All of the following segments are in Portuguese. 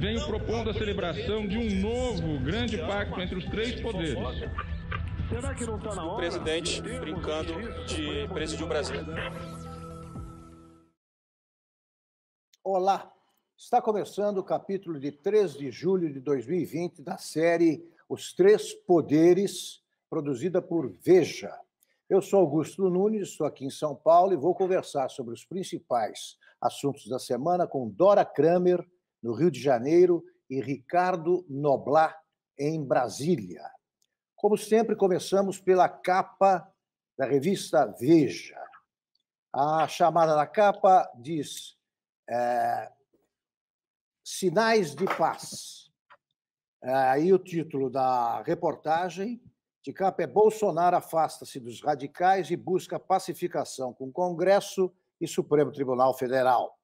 venho propondo a celebração de um novo grande pacto entre os três poderes. Tá o presidente brincando de presidir o Brasil. Olá, está começando o capítulo de 13 de julho de 2020 da série Os Três Poderes, produzida por Veja. Eu sou Augusto Nunes, estou aqui em São Paulo e vou conversar sobre os principais assuntos da semana com Dora Kramer, no Rio de Janeiro, e Ricardo Noblat em Brasília. Como sempre, começamos pela capa da revista Veja. A chamada da capa diz: é, Sinais de Paz. Eh, aí é, o título da reportagem de capa é Bolsonaro afasta-se dos radicais e busca pacificação com Congresso e Supremo Tribunal Federal.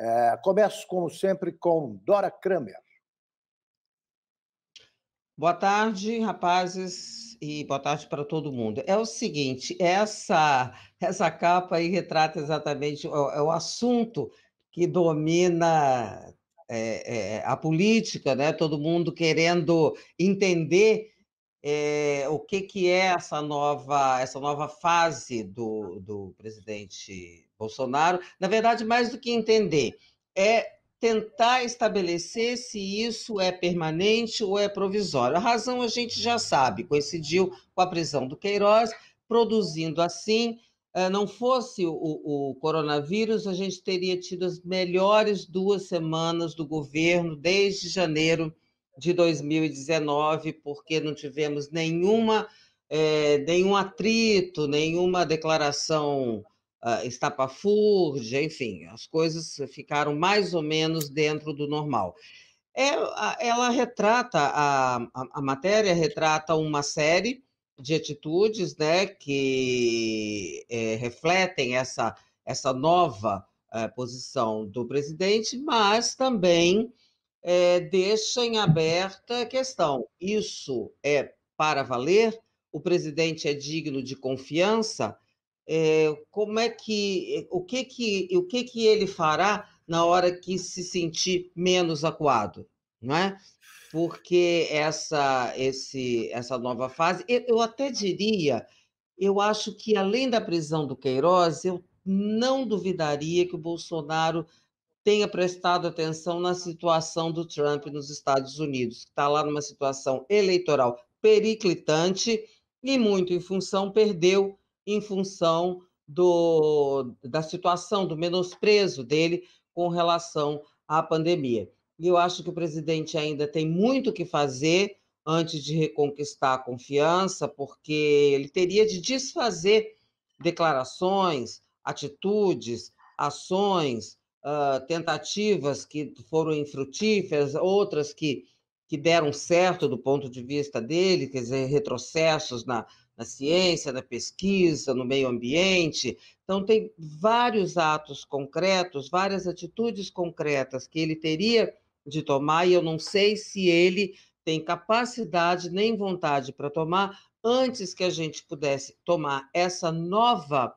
É, começo, como sempre, com Dora Kramer. Boa tarde, rapazes, e boa tarde para todo mundo. É o seguinte, essa essa capa aí retrata exatamente o, é o assunto que domina é, é, a política, né? Todo mundo querendo entender é, o que, que é essa nova, essa nova fase do, do presidente Bolsonaro. Na verdade, mais do que entender, é tentar estabelecer se isso é permanente ou é provisório. A razão a gente já sabe, coincidiu com a prisão do Queiroz, produzindo assim. Eh, não fosse o, o coronavírus, a gente teria tido as melhores duas semanas do governo desde janeiro de 2019, porque não tivemos nenhuma, é, nenhum atrito, nenhuma declaração uh, estapafúrdia, enfim, as coisas ficaram mais ou menos dentro do normal. É, ela retrata, a, a, a matéria retrata uma série de atitudes né, que é, refletem essa, essa nova é, posição do presidente, mas também é, deixa em aberta a questão: isso é para valer? O presidente é digno de confiança? É, como é que eh, o que que o que que ele fará na hora que se sentir menos acuado, não é? Porque essa esse essa nova fase, eu até diria, eu acho que além da prisão do Queiroz, eu não duvidaria que o Bolsonaro tenha prestado atenção na situação do Trump nos Estados Unidos, que está lá numa situação eleitoral periclitante e muito em função, perdeu em função do, da situação, do menosprezo dele com relação à pandemia. E eu acho que o presidente ainda tem muito que fazer antes de reconquistar a confiança, porque ele teria de desfazer declarações, atitudes, ações, uh, tentativas que foram infrutíferas, outras que, que deram certo do ponto de vista dele, quer dizer, retrocessos na, na ciência, na pesquisa, no meio ambiente. Então, tem vários atos concretos, várias atitudes concretas que ele teria de tomar, e eu não sei se ele tem capacidade nem vontade para tomar antes que a gente pudesse tomar essa nova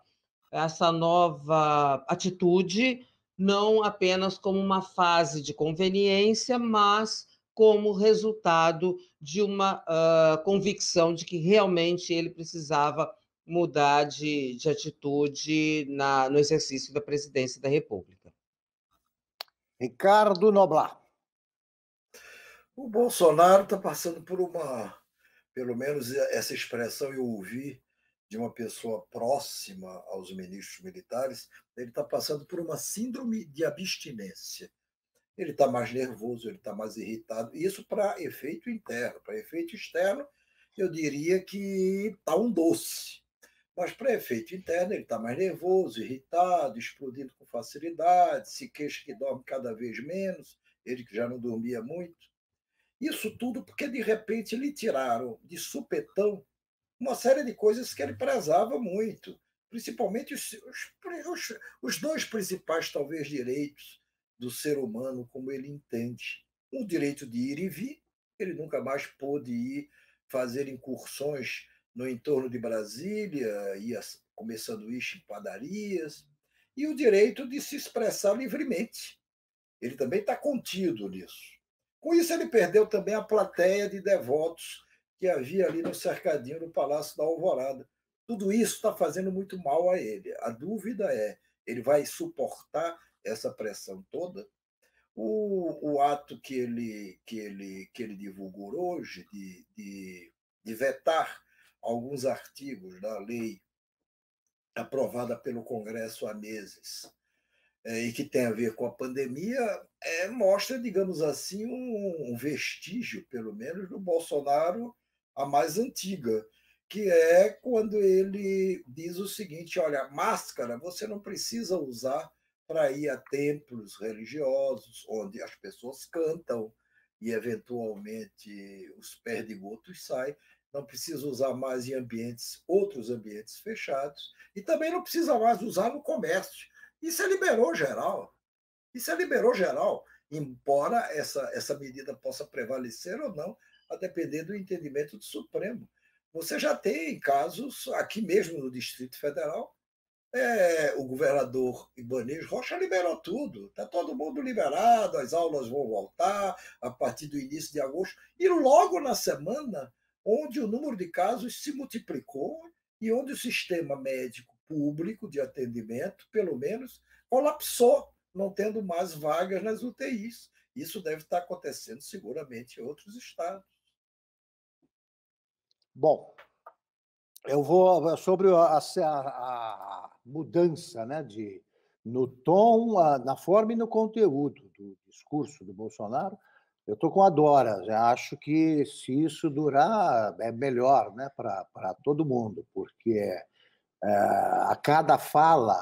essa nova atitude não apenas como uma fase de conveniência, mas como resultado de uma uh, convicção de que realmente ele precisava mudar de, de atitude na, no exercício da presidência da República. Ricardo Noblar. O Bolsonaro está passando por uma, pelo menos essa expressão eu ouvi de uma pessoa próxima aos ministros militares, ele está passando por uma síndrome de abstinência. Ele está mais nervoso, ele está mais irritado. Isso para efeito interno. Para efeito externo, eu diria que está um doce. Mas para efeito interno, ele está mais nervoso, irritado, explodindo com facilidade, se queixa que dorme cada vez menos, ele que já não dormia muito. Isso tudo porque, de repente, lhe tiraram de supetão uma série de coisas que ele prezava muito, principalmente os, os, os dois principais, talvez, direitos do ser humano, como ele entende. o direito de ir e vir, ele nunca mais pôde ir fazer incursões no entorno de Brasília, ia comer sanduíche em padarias, e o direito de se expressar livremente. Ele também está contido nisso. Com isso, ele perdeu também a plateia de devotos que havia ali no cercadinho do Palácio da Alvorada. Tudo isso está fazendo muito mal a ele. A dúvida é, ele vai suportar essa pressão toda? O, o ato que ele, que, ele, que ele divulgou hoje de, de, de vetar alguns artigos da lei aprovada pelo Congresso há meses eh, e que tem a ver com a pandemia é, mostra, digamos assim, um, vestígio, pelo menos, do Bolsonaro a mais antiga, que é quando ele diz o seguinte: olha, máscara você não precisa usar para ir a templos religiosos, onde as pessoas cantam e eventualmente os perdigotos saem. Não precisa usar mais em ambientes, outros ambientes fechados, e também não precisa mais usar no comércio. Isso é liberou geral. Isso é liberou geral, embora essa, essa medida possa prevalecer ou não, a depender do entendimento do Supremo. Você já tem casos, aqui mesmo no Distrito Federal, é, o governador Ibanez Rocha liberou tudo, está todo mundo liberado, as aulas vão voltar a partir do início de agosto, e logo na semana, onde o número de casos se multiplicou e onde o sistema médico público de atendimento, pelo menos, colapsou, não tendo mais vagas nas UTIs. Isso deve estar acontecendo seguramente em outros estados. Bom, eu vou eh, sobre a, a, a mudança né, de, no tom, a, na forma e no conteúdo do discurso do Bolsonaro. Eu estou com a Dora, já acho que se isso durar é melhor né, para todo mundo, porque é, a cada fala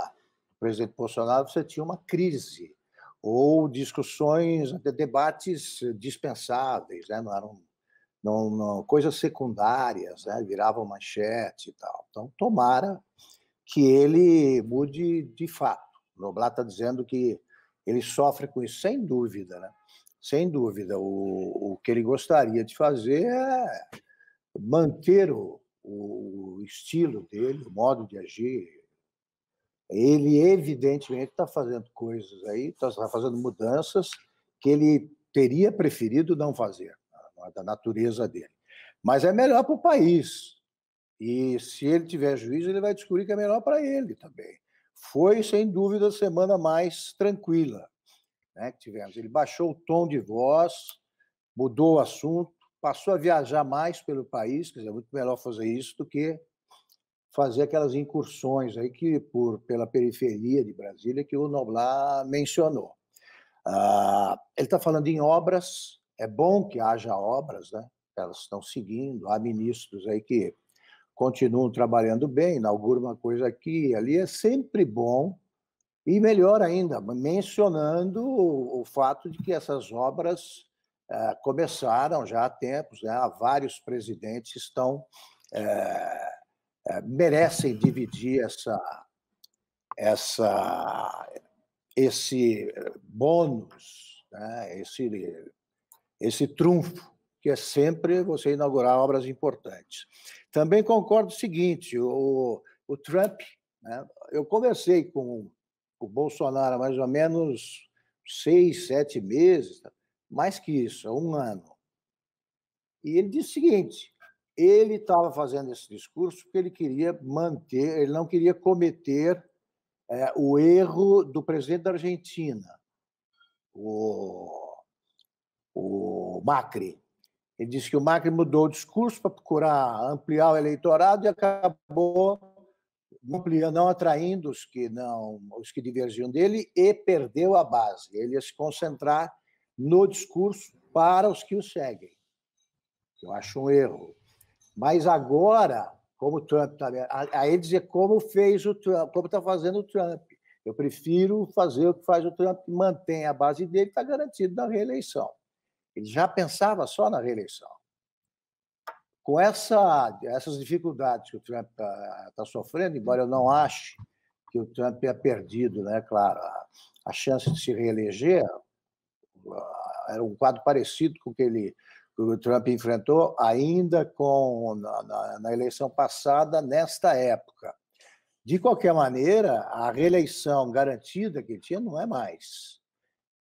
do presidente Bolsonaro você tinha uma crise ou discussões, debates dispensáveis, né, não eram não, não, coisas secundárias, né? viravam manchete e tal. Então, tomara que ele mude de fato. O Noblat está dizendo que ele sofre com isso, sem dúvida, né? Sem dúvida. O, o que ele gostaria de fazer é manter o, o estilo dele, o modo de agir. Ele, evidentemente, está fazendo coisas aí, está tá fazendo mudanças que ele teria preferido não fazer da natureza dele. Mas é melhor para o país. E se ele tiver juízo, ele vai descobrir que é melhor para ele também. Foi, sem dúvida, a semana mais tranquila né, que tivemos. Ele baixou o tom de voz, mudou o assunto, passou a viajar mais pelo país, quer dizer, é muito melhor fazer isso do que fazer aquelas incursões aí que por pela periferia de Brasília que o Noblar mencionou. Ah, ele está falando em obras, é bom que haja obras, né? Elas estão seguindo. Há ministros aí que continuam trabalhando bem, inaugura uma coisa aqui e ali. É sempre bom e melhor ainda, mencionando o, o fato de que essas obras eh, começaram já há tempos, né? Há vários presidentes estão eh, eh, merecem dividir essa essa esse bônus, né? esse esse trunfo, que é sempre você inaugurar obras importantes. Também concordo o seguinte: o, o Trump, né, eu conversei com o Bolsonaro há mais ou menos seis, sete meses, tá, mais que isso, há um ano. E ele disse o seguinte: ele estava fazendo esse discurso porque ele queria manter, ele não queria cometer é, o erro do presidente da Argentina, o, o Macri. Ele disse que o Macri mudou o discurso para procurar ampliar o eleitorado e acabou ampliando, não atraindo os que não, os que divergiam dele e perdeu a base. Ele ia se concentrar no discurso para os que o seguem. Eu acho um erro. Mas agora, como o Trump está. Aí dizer como fez o Trump, como está fazendo o Trump. Eu prefiro fazer o que faz o Trump, mantém a base dele, está garantido na reeleição. Ele já pensava só na reeleição. Com essa, essas dificuldades que o Trump está tá sofrendo, embora eu não ache que o Trump tenha perdido, né, claro, a, a chance de se reeleger, ah, era um quadro parecido com o que ele que o Trump enfrentou ainda com na, na, na, eleição passada nesta época. De qualquer maneira, a reeleição garantida que ele tinha não é mais.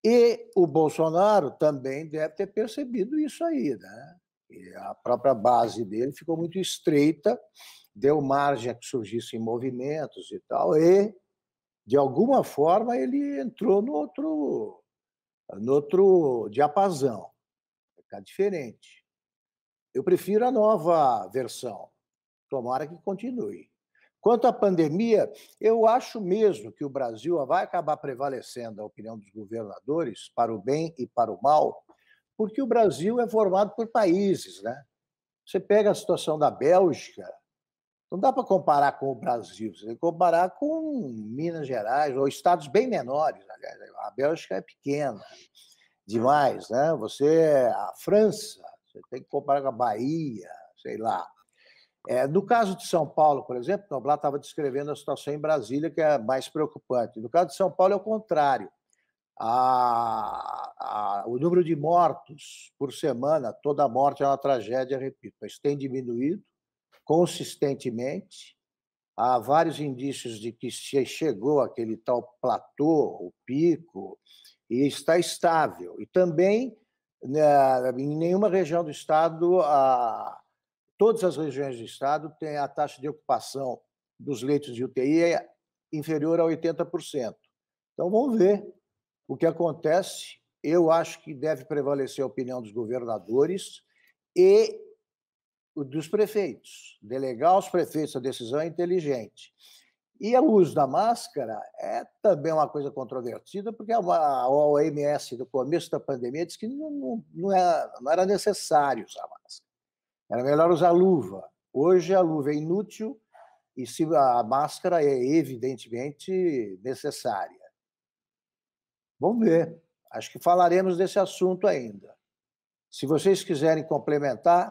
E o Bolsonaro também deve ter percebido isso aí, né? E a própria base dele ficou muito estreita, deu margem a que surgissem movimentos e tal, e, de alguma forma, ele entrou no outro, no outro diapasão. Vai ficar diferente. Eu prefiro a nova versão. Tomara que continue. Quanto à pandemia, eu acho mesmo que o Brasil vai acabar prevalecendo a opinião dos governadores para o bem e para o mal, porque o Brasil é formado por países, né? Você pega a situação da Bélgica, não dá para comparar com o Brasil, você tem que comparar com Minas Gerais, ou estados bem menores, aliás. A Bélgica é pequena demais, né? Você, é a França, você tem que comparar com a Bahia, sei lá. É, no caso de São Paulo, por exemplo, o Blá estava descrevendo a situação em Brasília, que é mais preocupante. No caso de São Paulo, é o contrário. A, a, o número de mortos por semana, toda morte é uma tragédia, repito, mas tem diminuído consistentemente. Há vários indícios de que chegou aquele tal platô, o pico, e está estável. E também, né, em nenhuma região do estado, a todas as regiões do estado têm a taxa de ocupação dos leitos de UTI é inferior a 80%. Então vamos ver o que acontece. Eu acho que deve prevalecer a opinião dos governadores e dos prefeitos. Delegar aos prefeitos a decisão é inteligente. E o uso da máscara é também uma coisa controvertida, porque a OMS, no começo da pandemia, disse que não, não, era, é, não era necessário usar máscara. Era melhor usar luva. Hoje a luva é inútil e se a máscara é evidentemente necessária. Vamos ver. Acho que falaremos desse assunto ainda. Se vocês quiserem complementar,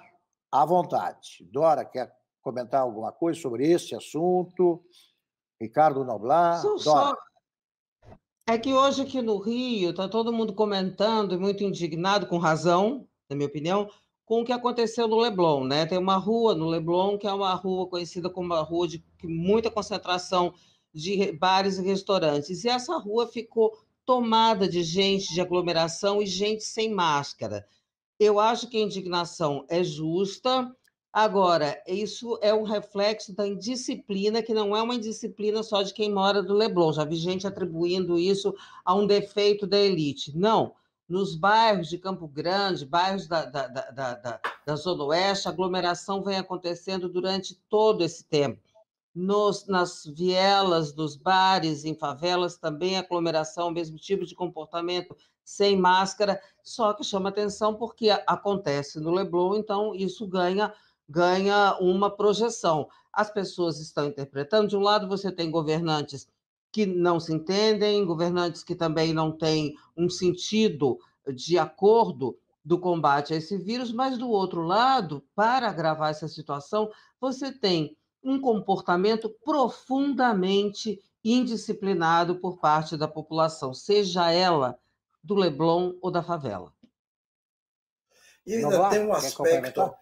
à vontade. Dora quer comentar alguma coisa sobre esse assunto? Ricardo Noblar? Sou Dora. Só... É que hoje aqui no Rio está todo mundo comentando e muito indignado, com razão, na minha opinião, com o que aconteceu no Leblon, né? Tem uma rua no Leblon que é uma rua conhecida como uma rua de muita concentração de bares e restaurantes. E essa rua ficou tomada de gente de aglomeração e gente sem máscara. Eu acho que a indignação é justa. Agora, isso é um reflexo da indisciplina, que não é uma indisciplina só de quem mora do Leblon. Já vi gente atribuindo isso a um defeito da elite. Não nos bairros de Campo Grande, bairros da, da, da, da, da Zona Oeste, a aglomeração vem acontecendo durante todo esse tempo. Nos, nas vielas dos bares, em favelas, também aglomeração, mesmo tipo de comportamento, sem máscara, só que chama atenção porque acontece no Leblon, então isso ganha ganha uma projeção. As pessoas estão interpretando, de um lado você tem governantes que não se entendem, governantes que também não têm um sentido de acordo do combate a esse vírus, mas do outro lado, para agravar essa situação, você tem um comportamento profundamente indisciplinado por parte da população, seja ela do Leblon ou da favela. E ainda tem um aspecto.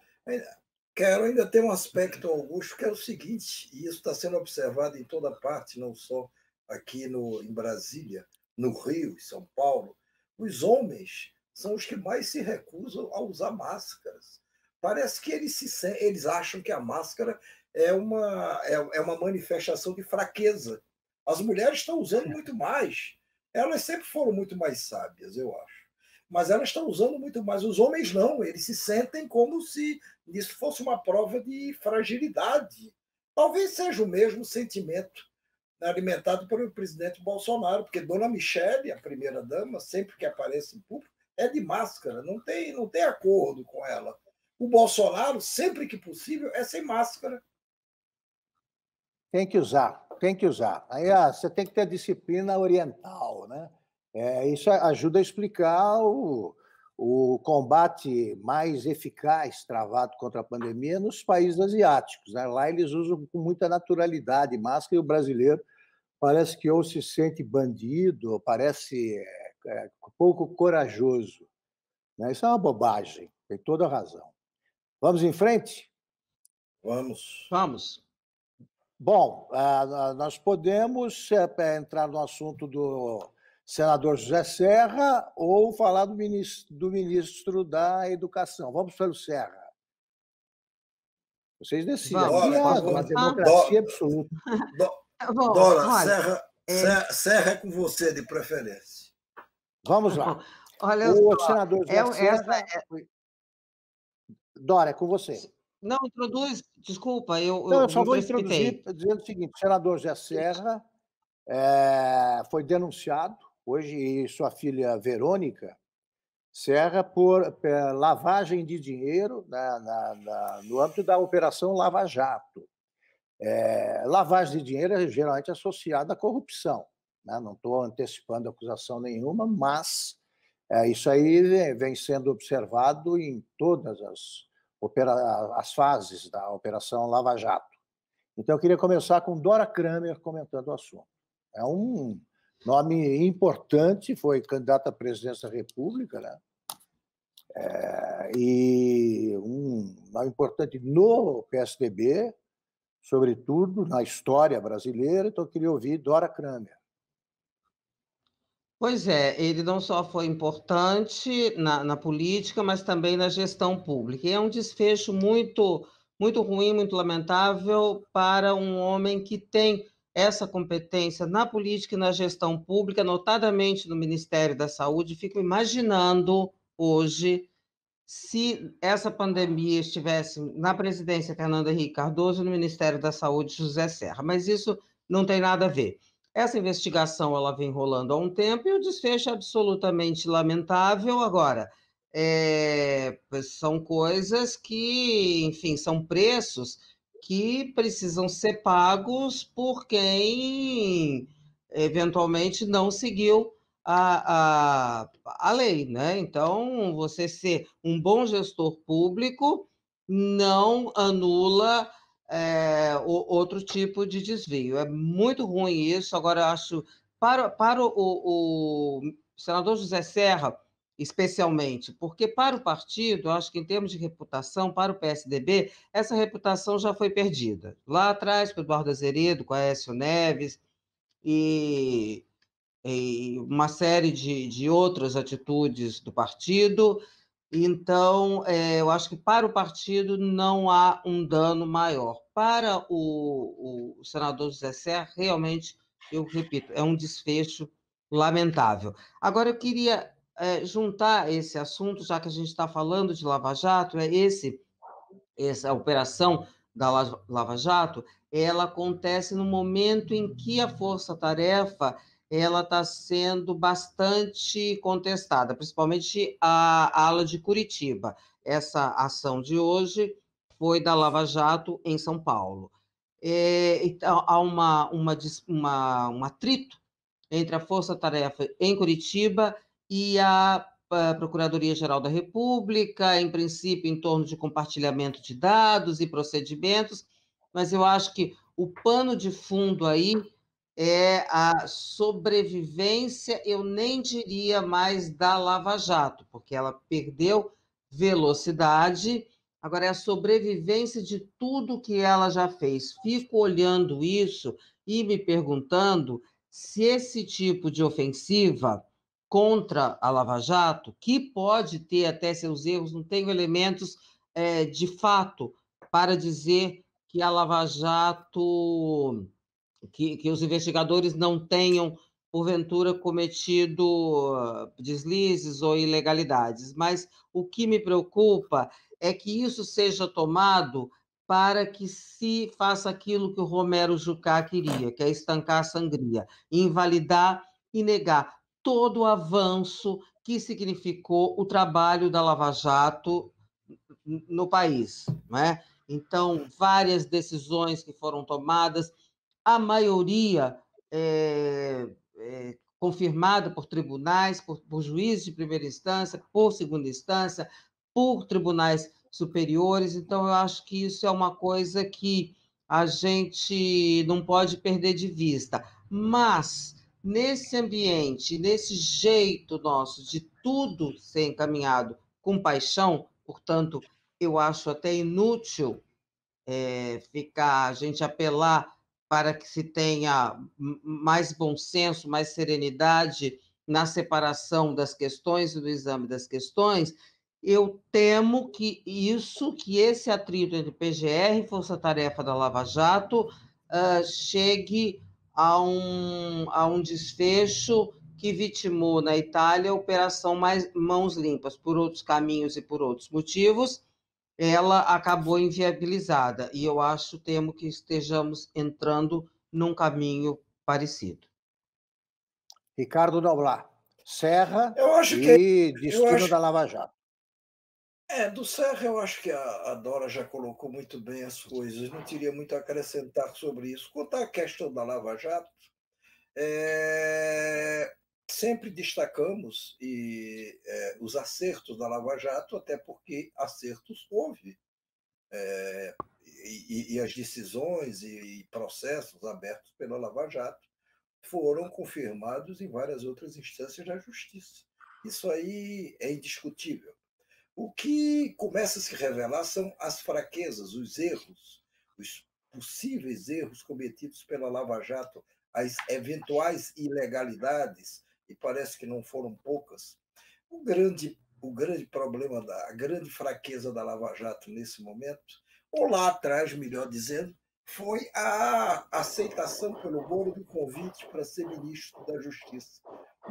Quero ainda ter um aspecto, Augusto, que é o seguinte, e isso está sendo observado em toda parte, não só aqui no, em Brasília, no Rio, em São Paulo, os homens são os que mais se recusam a usar máscaras. Parece que eles, se, eles acham que a máscara é uma, é, é uma manifestação de fraqueza. As mulheres estão usando muito mais. Elas sempre foram muito mais sábias, eu acho. Mas elas estão usando muito mais. Os homens não, eles se sentem como se isso fosse uma prova de fragilidade. Talvez seja o mesmo sentimento alimentado pelo presidente Bolsonaro, porque Dona Michele, a primeira-dama, sempre que aparece em público, é de máscara, não tem, não tem acordo com ela. O Bolsonaro, sempre que possível, é sem máscara. Tem que usar, tem que usar. Aí ah, você tem que ter disciplina oriental, né? É, isso ajuda a explicar o, o combate mais eficaz travado contra a pandemia é nos países asiáticos. Né? Lá eles usam com muita naturalidade máscara e o brasileiro parece que ou se sente bandido, ou parece é, é pouco corajoso. Né? Isso é uma bobagem, tem toda a razão. Vamos em frente? Vamos. Vamos. Bom, ah, nós podemos é, é, entrar no assunto do senador José Serra ou falar do ministro, do ministro da Educação. Vamos pelo Serra. Vocês decidem. Dora, é uma democracia absoluta. Dora, Dora Serra, é... Serra é com você, de preferência. Vamos lá. Olha, o só, senador José é Serra... Essa... É Dora, é com você. Não, introduz, desculpa, eu. Não, eu, eu só vou introduzir dizendo o seguinte: o senador José Serra é, foi denunciado hoje e sua filha Verônica Serra por, por lavagem de dinheiro na, na, na, no âmbito da Operação Lava Jato. É, lavagem de dinheiro é geralmente associada à corrupção. Né? Não estou antecipando acusação nenhuma, mas é, isso aí vem sendo observado em todas as, opera, as fases da Operação Lava Jato. Então, eu queria começar com Dora Kramer comentando o assunto. É um, nome importante, foi candidato à presidência da República, né? É, e um nome importante no PSDB, sobretudo na história brasileira, então eu queria ouvir Dora Kramer. Pois é, ele não só foi importante na, na política, mas também na gestão pública. E é um desfecho muito, muito ruim, muito lamentável para um homem que tem essa competência na política e na gestão pública, notadamente no Ministério da Saúde. Fico imaginando hoje se essa pandemia estivesse na presidência Fernando Henrique Cardoso no Ministério da Saúde José Serra, mas isso não tem nada a ver. Essa investigação ela vem rolando há um tempo e o desfecho é absolutamente lamentável agora. É, são coisas que, enfim, são preços que precisam ser pagos por quem eventualmente não seguiu a, a, a lei, né? Então, você ser um bom gestor público não anula é, o, outro tipo de desvio. É muito ruim isso. Agora, acho, para, para o, o senador José Serra, especialmente, porque para o partido, acho que em termos de reputação, para o PSDB, essa reputação já foi perdida. Lá atrás, com o Eduardo Azeredo, com a Aécio Neves e, e uma série de, de outras atitudes do partido. Então, é, eu acho que para o partido não há um dano maior. Para o, o senador José Serra, realmente, eu repito, é um desfecho lamentável. Agora, eu queria é, juntar esse assunto, já que a gente está falando de Lava Jato, é esse, essa operação da Lava Jato, ela acontece no momento em que a força-tarefa ela está sendo bastante contestada, principalmente a ala de Curitiba. Essa ação de hoje foi da Lava Jato em São Paulo. É, então, há uma, uma, uma, um atrito entre a Força Tarefa em Curitiba e a Procuradoria-Geral da República, em princípio, em torno de compartilhamento de dados e procedimentos, mas eu acho que o pano de fundo aí é a sobrevivência, eu nem diria mais da Lava Jato, porque ela perdeu velocidade, agora é a sobrevivência de tudo que ela já fez. Fico olhando isso e me perguntando se esse tipo de ofensiva contra a Lava Jato, que pode ter até seus erros, não tenho elementos é, de fato para dizer que a Lava Jato, que, que os investigadores não tenham, porventura, cometido ah, deslizes ou ilegalidades. Mas o que me preocupa é que isso seja tomado para que se faça aquilo que o Romero Jucá queria, que é estancar a sangria, invalidar e negar todo o avanço que significou o trabalho da Lava Jato no país, né? Então, várias decisões que foram tomadas, a maioria é, é, confirmada por tribunais, por, por juízes de primeira instância, por segunda instância, por tribunais superiores. Então, eu acho que isso é uma coisa que a gente não pode perder de vista. Mas nesse ambiente, nesse jeito nosso de tudo ser encaminhado com paixão, portanto, eu acho até inútil é, ficar, a gente apelar para que se tenha mais bom senso, mais serenidade na separação das questões e do exame das questões, eu temo que isso, que esse atrito entre PGR e Força Tarefa da Lava Jato uh, chegue a um, a um desfecho que vitimou na Itália a Operação Mais Mãos Limpas, por outros caminhos e por outros motivos, ela acabou inviabilizada. E eu acho, temo que estejamos entrando num caminho parecido. Ricardo Noblar, Serra eu acho que, e é, Destino acho, da Lava Jato. É, do Serra eu acho que a, a Dora já colocou muito bem as coisas, não teria muito a acrescentar sobre isso. Quanto à questão da Lava Jato, é, sempre destacamos e, é, os acertos da Lava Jato, até porque acertos houve. É, e, e, as decisões e, e processos abertos pela Lava Jato foram confirmados em várias outras instâncias da justiça. Isso aí é indiscutível. O que começa a se revelar são as fraquezas, os erros, os possíveis erros cometidos pela Lava Jato, as eventuais ilegalidades, e parece que não foram poucas. O grande, o grande problema, da, a grande fraqueza da Lava Jato nesse momento, ou lá atrás, melhor dizendo, foi a aceitação pelo Moro do convite para ser ministro da Justiça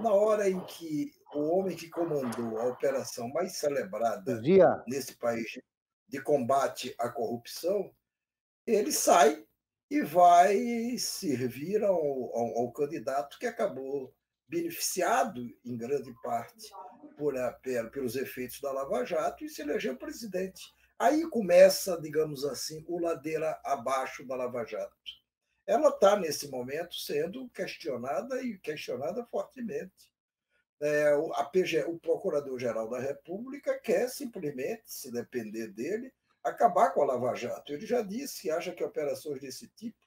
na hora em que o homem que comandou a operação mais celebrada Dia. nesse país de combate à corrupção, ele sai e vai servir ao, ao, ao candidato que acabou beneficiado em grande parte por pelos efeitos da Lava Jato e se elegeu presidente. Aí começa, digamos assim, o ladeira abaixo da Lava Jato ela está, nesse momento, sendo questionada e questionada fortemente. É, o, PG, o Procurador-Geral da República quer simplesmente, se depender dele, acabar com a Lava Jato. Ele já disse que acha que operações desse tipo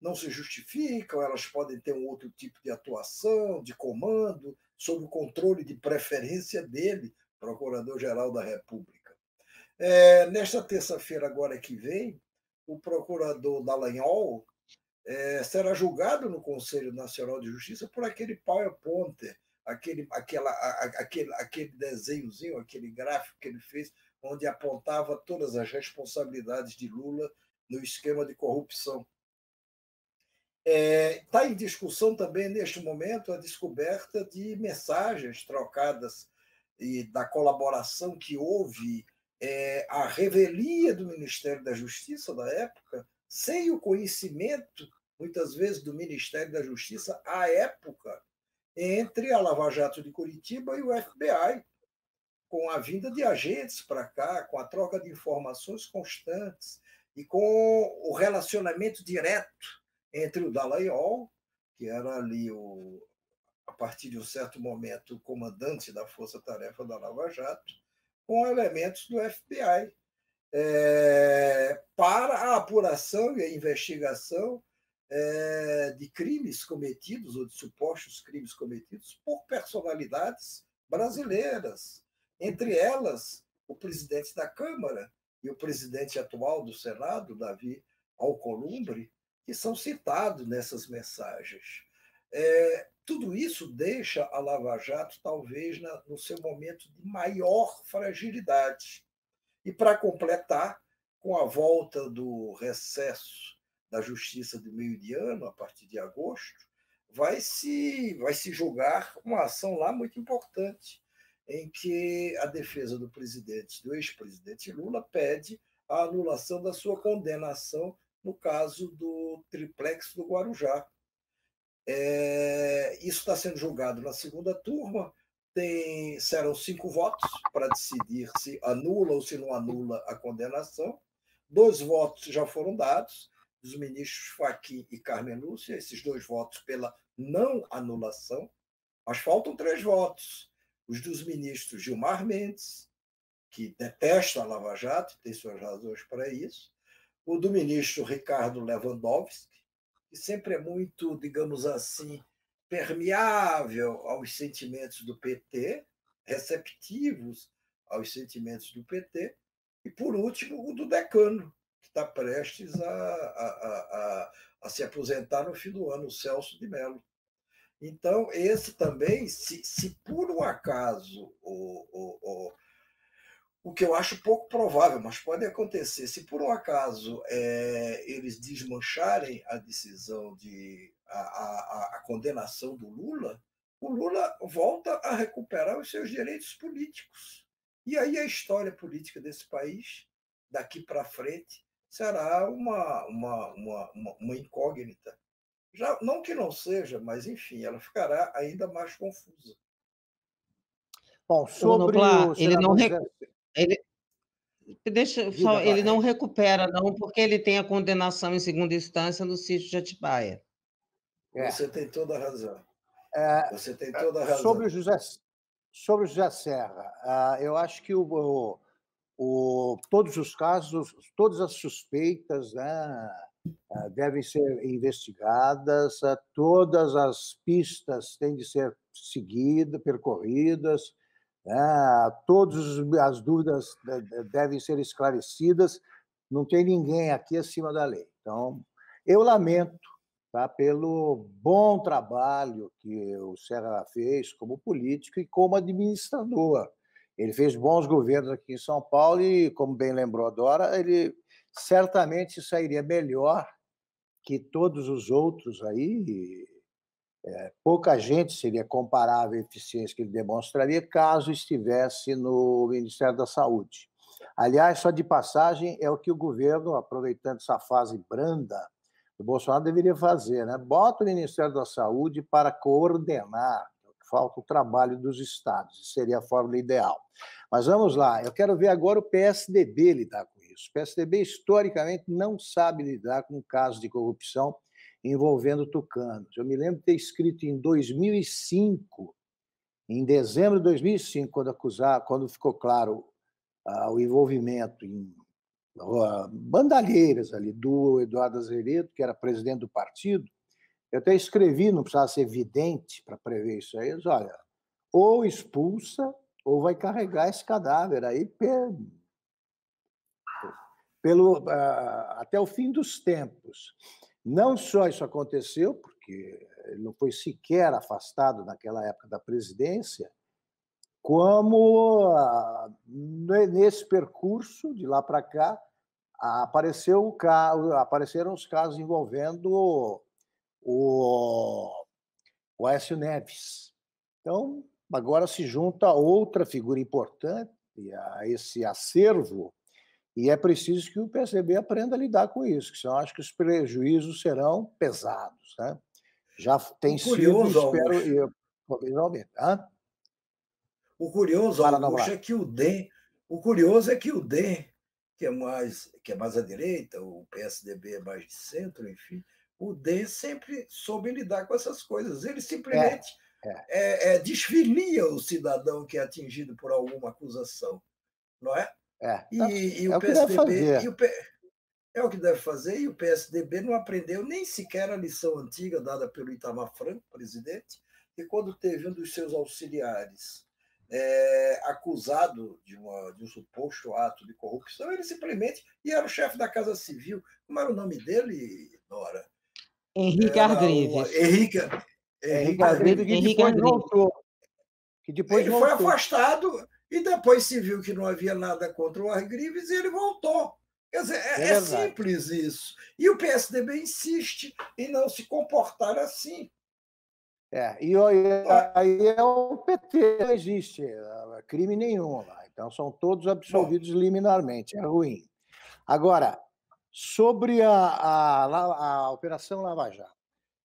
não se justificam, elas podem ter um outro tipo de atuação, de comando, sob o controle de preferência dele, Procurador-Geral da República. É, nesta terça-feira, agora que vem, o procurador Dallagnol é, será julgado no Conselho Nacional de Justiça por aquele PowerPoint, aquele, aquela, a, aquele, aquele desenhozinho, aquele gráfico que ele fez, onde apontava todas as responsabilidades de Lula no esquema de corrupção. Está é, tá em discussão também, neste momento, a descoberta de mensagens trocadas e da colaboração que houve é, à revelia do Ministério da Justiça da época, sem o conhecimento muitas vezes do Ministério da Justiça, à época, entre a Lava Jato de Curitiba e o FBI, com a vinda de agentes para cá, com a troca de informações constantes e com o relacionamento direto entre o Dallagnol, que era ali o a partir de um certo momento, o comandante da Força Tarefa da Lava Jato, com elementos do FBI, é, para a apuração e a investigação é, de crimes cometidos, ou de supostos crimes cometidos, por personalidades brasileiras. Entre elas, o presidente da Câmara e o presidente atual do Senado, Davi Alcolumbre, que são citados nessas mensagens. É, tudo isso deixa a Lava Jato, talvez, na, no seu momento de maior fragilidade. E, para completar, com a volta do recesso da Justiça do meio de ano, a partir de agosto, vai se, vai se julgar uma ação lá muito importante, em que a defesa do presidente, do ex-presidente Lula, pede a anulação da sua condenação no caso do triplex do Guarujá. É, isso está sendo julgado na segunda turma. Tem, serão cinco votos para decidir se anula ou se não anula a condenação. Dois votos já foram dados dos ministros Faquim e Carmen Lúcia, esses dois votos pela não anulação, mas faltam três votos. Os dos ministros Gilmar Mendes, que detesta a Lava Jato, tem suas razões para isso, o do ministro Ricardo Lewandowski, que sempre é muito, digamos assim, permeável aos sentimentos do PT, receptivos aos sentimentos do PT, e, por último, o do decano, que está prestes a, a, a, a, se aposentar no fim do ano, o Celso de Mello. Então, esse também, se, se por um acaso, o, o, o, o que eu acho pouco provável, mas pode acontecer, se por um acaso é, eles desmancharem a decisão de. A, a, a condenação do Lula, o Lula volta a recuperar os seus direitos políticos. E aí a história política desse país, daqui para frente, será uma, uma, uma, uma, incógnita. Já, não que não seja, mas, enfim, ela ficará ainda mais confusa. Bom, sobre o, ele não ele, deixa só, ele não recupera não porque ele tem a condenação em segunda instância no sítio de Atibaia. É. Você tem toda a razão. É, Você tem toda a é, razão. Sobre o José sobre o José Serra, ah, eu acho que o, o, todos os casos, todas as suspeitas né, ah, devem ser investigadas, ah, todas as pistas têm de ser seguidas, percorridas, né, todas as dúvidas devem ser esclarecidas. Não tem ninguém aqui acima da lei. Então, eu lamento tá, pelo bom trabalho que o Serra fez como político e como administrador. Ele fez bons governos aqui em São Paulo e, como bem lembrou Dora, ele certamente sairia melhor que todos os outros aí. É, pouca gente seria comparável à eficiência que ele demonstraria caso estivesse no Ministério da Saúde. Aliás, só de passagem, é o que o governo, aproveitando essa fase branda, o Bolsonaro deveria fazer, né? Bota o Ministério da Saúde para coordenar falta o trabalho dos estados, seria a fórmula ideal. Mas vamos lá, eu quero ver agora o PSDB lidar com isso. O PSDB, historicamente, não sabe lidar com casos de corrupção envolvendo tucanos. Eu me lembro de ter escrito em 2005, em dezembro de 2005, quando, acusar, quando ficou claro ah, o envolvimento em ah, bandalheiras ali do Eduardo Azeredo, que era presidente do partido, eu até escrevi, não precisava ser vidente para prever isso aí. Mas, olha, ou expulsa ou vai carregar esse cadáver aí pelo, pelo ah, até o fim dos tempos. Não só isso aconteceu, porque ele não foi sequer afastado naquela época da presidência, como ah, nesse percurso de lá para cá apareceu, apareceram os casos envolvendo o, o Aécio Neves. Então, agora se junta outra figura importante a esse acervo, e é preciso que o PSDB aprenda a lidar com isso, que senão acho que os prejuízos serão pesados. Né? Já tem curioso, sido, espero, eu, O curioso, Augusto, é que o DEM, o curioso é que o DEM, que é mais, que é mais à direita, o PSDB é mais de centro, enfim, o D sempre soube lidar com essas coisas. Ele simplesmente é, é. é desfilia o cidadão que é atingido por alguma acusação, não é? É. E, tá. e o, PSDB. É o, é o que deve fazer, e o PSDB não aprendeu nem sequer a lição antiga dada pelo Itamar Franco, presidente, que quando teve um dos seus auxiliares é, acusado de, uma, de, um suposto ato de corrupção, ele simplesmente, e era o chefe da Casa Civil, como era o nome dele, Nora? Henrique é, Argreves. Henrique, Henrique que depois voltou. Que depois ele voltou. foi afastado e depois se viu que não havia nada contra o Argrives e ele voltou. Quer dizer, é, é, é simples isso. E o PSDB insiste em não se comportar assim. É, e ah. aí é o PT, não existe ah, crime nenhum lá. Então são todos absolvidos liminarmente, é ruim. Agora, sobre a, a, a Operação Lava Jato.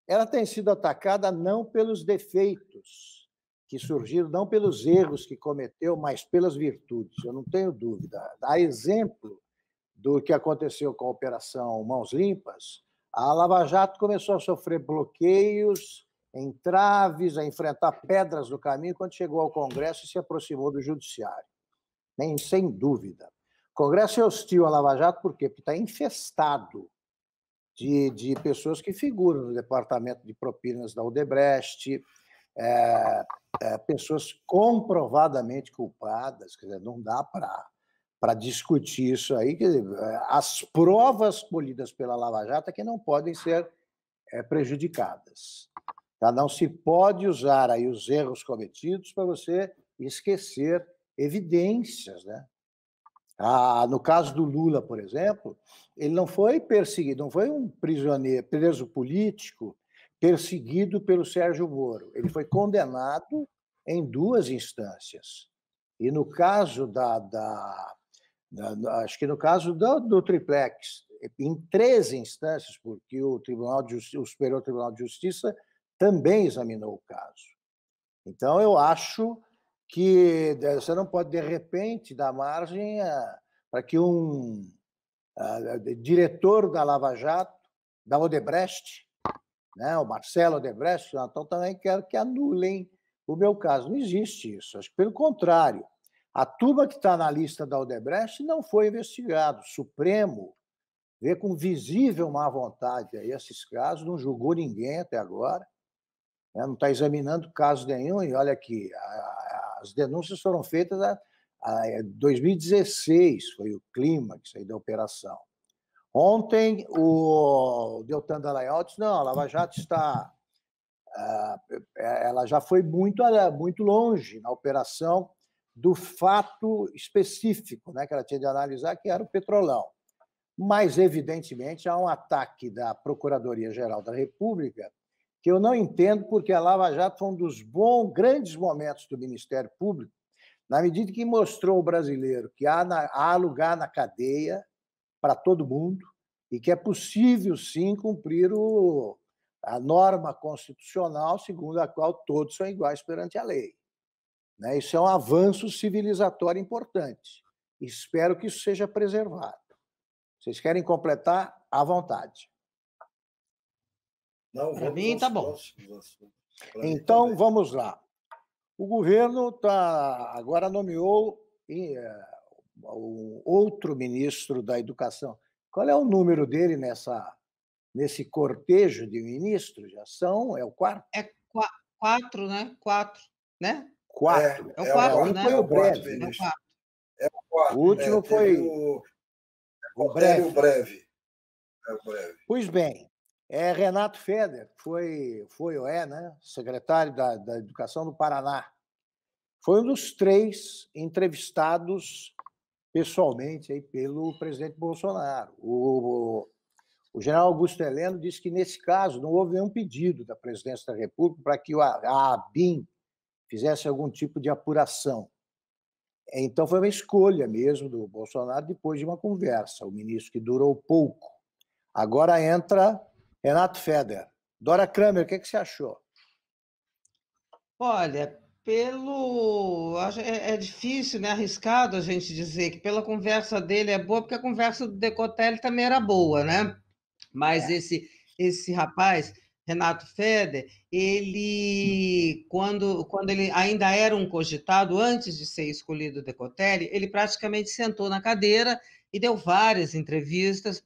Ela tem sido atacada não pelos defeitos que surgiram, não pelos erros que cometeu, mas pelas virtudes, eu não tenho dúvida. A exemplo do que aconteceu com a Operação Mãos Limpas, a Lava Jato começou a sofrer bloqueios, entraves, a enfrentar pedras no caminho quando chegou ao Congresso e se aproximou do Judiciário. Nem sem dúvida. O Congresso é hostil à Lava Jato por quê? Porque está infestado de, de pessoas que figuram no Departamento de Propinas da Odebrecht, é, é, pessoas comprovadamente culpadas, quer dizer, não dá para para discutir isso aí, quer dizer, é, as provas colhidas pela Lava Jato é que não podem ser é, prejudicadas. Tá? Não se pode usar aí os erros cometidos para você esquecer evidências, né? Ah, no caso do Lula, por exemplo, ele não foi perseguido, não foi um prisioneiro, preso político perseguido pelo Sérgio Moro. Ele foi condenado em duas instâncias. E no caso da, da, da acho que no caso do, do triplex, em três instâncias, porque o Tribunal de Justiça, o Superior Tribunal de Justiça também examinou o caso. Então eu acho que eh, você não pode, de repente, dar margem para que um a, a, diretor da Lava Jato, da Odebrecht, né, o Marcelo Odebrecht, então também quero que anulem o meu caso. Não existe isso. Acho que, pelo contrário, a turma que está na lista da Odebrecht não foi investigada. O Supremo vê com visível má vontade aí esses casos, não julgou ninguém até agora, né, não está examinando caso nenhum, e olha que a, as denúncias foram feitas a, 2016, é, foi o clímax aí da operação. Ontem, o Deltan Dallagnol disse, não, a Lava Jato está... É, ela já foi muito, é muito longe na operação do fato específico né, que ela tinha de analisar, que era o petrolão. Mas, evidentemente, há um ataque da Procuradoria-Geral da República que eu não entendo porque a Lava Jato foi um dos bons, grandes momentos do Ministério Público, na medida que mostrou o brasileiro que há, na, há lugar na cadeia para todo mundo e que é possível, sim, cumprir o, a norma constitucional segundo a qual todos são iguais perante a lei. Né? Isso é um avanço civilizatório importante. Espero que isso seja preservado. Vocês querem completar? À vontade. Não, Para mim, está bom. Então, mim vamos lá. O governo tá, agora nomeou é, outro ministro da Educação. Qual é o número dele nessa, nesse cortejo de ministros? Já são? É o quarto? É qu quatro, né? Quatro, né? Quatro. É, é o quarto, é, o né? Foi o breve. Né? É o quarto. É o, quarto. o último né? foi o, o breve. breve. É o breve. Pois bem, é Renato Feder, foi, foi ou é, né, secretário da, da Educação do Paraná. Foi um dos três entrevistados pessoalmente aí pelo presidente Bolsonaro. O, o, o general Augusto Heleno disse que, nesse caso, não houve nenhum pedido da presidência da República para que a ABIN fizesse algum tipo de apuração. É, então, foi uma escolha mesmo do Bolsonaro depois de uma conversa, o ministro que durou pouco. Agora entra Renato Feder. Dora Kramer, o que, é que você achou? Olha, pelo. É, é, difícil, né? Arriscado a gente dizer que pela conversa dele é boa, porque a conversa do Decotelli também era boa, né? Mas é. esse, esse rapaz, Renato Feder, ele, quando, quando ele ainda era um cogitado, antes de ser escolhido o Decotelli, ele praticamente sentou na cadeira e deu várias entrevistas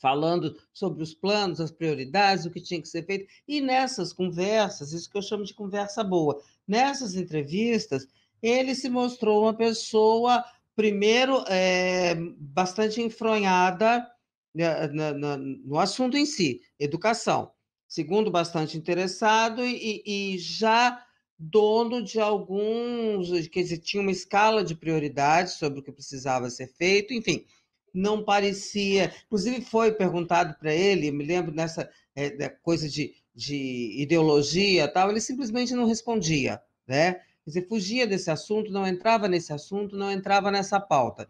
falando sobre os planos, as prioridades, o que tinha que ser feito. E nessas conversas, isso que eu chamo de conversa boa, nessas entrevistas, ele se mostrou uma pessoa, primeiro, é, bastante enfronhada né, no, assunto em si, educação. Segundo, bastante interessado e, e já dono de alguns, quer dizer, tinha uma escala de prioridades sobre o que precisava ser feito, enfim não parecia. Inclusive, foi perguntado para ele, eu me lembro nessa é, coisa de, de ideologia tal, ele simplesmente não respondia, né? Quer dizer, fugia desse assunto, não entrava nesse assunto, não entrava nessa pauta.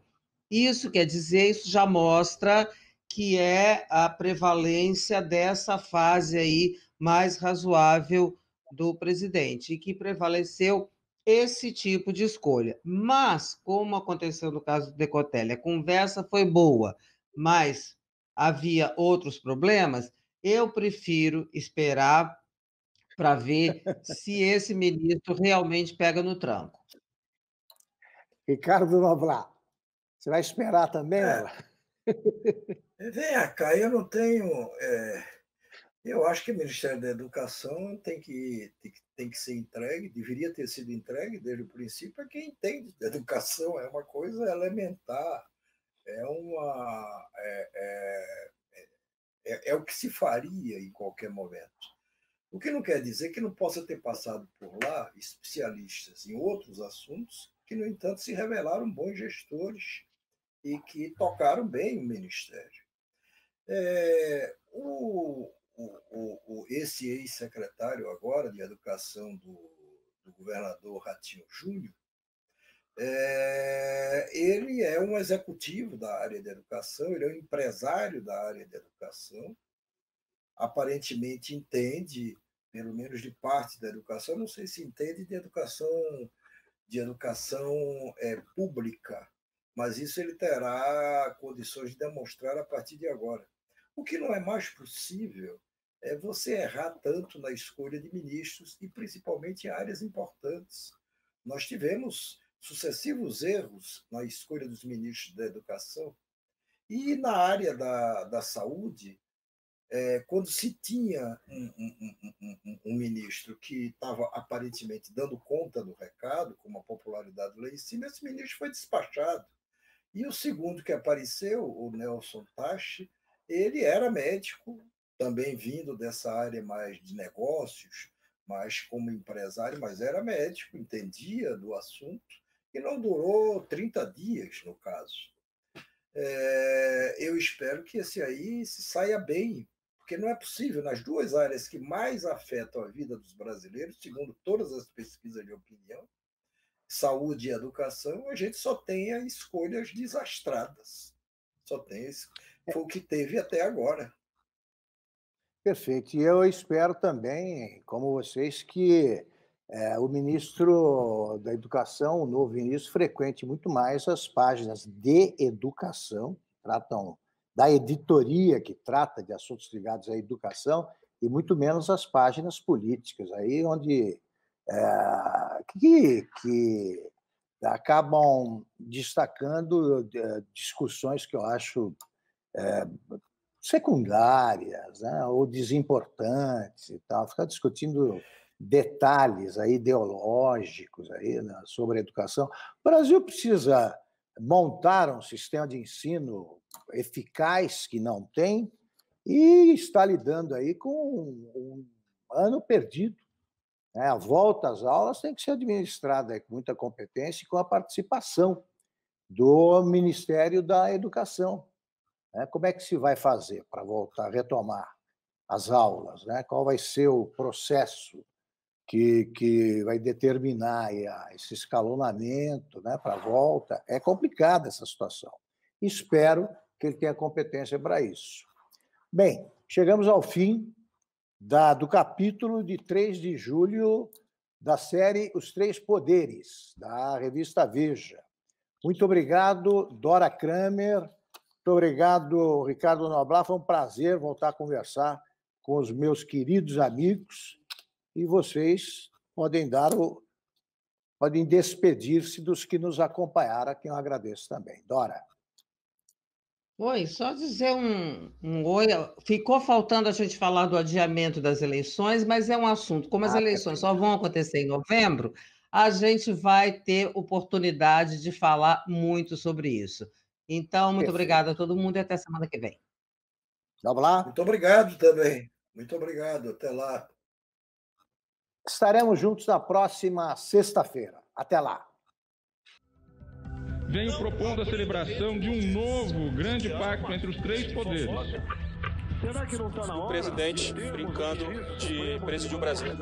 Isso quer dizer, isso já mostra que é a prevalência dessa fase aí mais razoável do presidente, e que prevaleceu esse tipo de escolha. Mas, como aconteceu no caso do Decotelli, a conversa foi boa, mas havia outros problemas, eu prefiro esperar para ver se esse ministro realmente pega no tranco. Ricardo Noblar, você vai esperar também? É. Vem cá, eu não tenho. É... Eu acho que o Ministério da Educação tem que, tem que tem que ser entregue, deveria ter sido entregue desde o princípio, é quem entende. Educação é uma coisa elementar, é uma. É, é, é, é, o que se faria em qualquer momento. O que não quer dizer que não possa ter passado por lá especialistas em outros assuntos que, no entanto, se revelaram bons gestores e que tocaram bem o ministério. É, o, o, o, o esse ex-secretário agora de Educação do, do governador Ratinho Júnior, é, ele é um executivo da área da educação, ele é um empresário da área da educação, aparentemente entende, pelo menos de parte da educação, não sei se entende de educação de educação é, pública, mas isso ele terá condições de demonstrar a partir de agora. O que não é mais possível é você errar tanto na escolha de ministros e principalmente em áreas importantes. Nós tivemos sucessivos erros na escolha dos ministros da educação e na área da, da saúde, é, quando se tinha um, um, um, um ministro que estava aparentemente dando conta do recado, com uma popularidade lá em cima, esse ministro foi despachado. E o segundo que apareceu, o Nelson Tachi, ele era médico, também vindo dessa área mais de negócios, mas como empresário, mas era médico, entendia do assunto, e não durou 30 dias, no caso. É, eu espero que esse aí se saia bem, porque não é possível, nas duas áreas que mais afetam a vida dos brasileiros, segundo todas as pesquisas de opinião, saúde e educação, a gente só tenha escolhas desastradas. Só tem isso. É. Foi o que teve até agora. Perfeito. E eu espero também, como vocês, que é, o ministro da Educação, o novo ministro, frequente muito mais as páginas de educação, tratam da editoria que trata de assuntos ligados à educação, e muito menos as páginas políticas, aí onde é, que, que acabam destacando é, discussões que eu acho é, secundárias né, ou desimportantes e tal, ficar discutindo detalhes aí ideológicos aí né, sobre a educação. O Brasil precisa montar um sistema de ensino eficaz que não tem e está lidando aí com um ano perdido. Né? A volta às aulas tem que ser administrada com muita competência e com a participação do Ministério da Educação, né? Como é que se vai fazer para voltar a retomar as aulas? Né? Qual vai ser o processo que, que vai determinar esse escalonamento né, para a volta? É complicada essa situação. Espero que ele tenha competência para isso. Bem, chegamos ao fim da, do capítulo de 3 de julho da série Os Três Poderes, da revista Veja. Muito obrigado, Dora Kramer, muito obrigado, Ricardo Noblar. Foi um prazer voltar a conversar com os meus queridos amigos e vocês podem dar o podem despedir-se dos que nos acompanharam, a quem eu agradeço também. Dora. Oi, só dizer um, um, oi. Ficou faltando a gente falar do adiamento das eleições, mas é um assunto. Como as ah, eleições é só vão acontecer em novembro, a gente vai ter oportunidade de falar muito sobre isso. Então, muito Perfeito. obrigado a todo mundo e até semana que vem. Vamos lá? Muito obrigado também. Muito obrigado. Até lá. Estaremos juntos na próxima sexta-feira. Até lá. Venho propondo a celebração de um novo grande pacto entre os três poderes. Será que não está na hora? O presidente brincando de presidir o Brasil.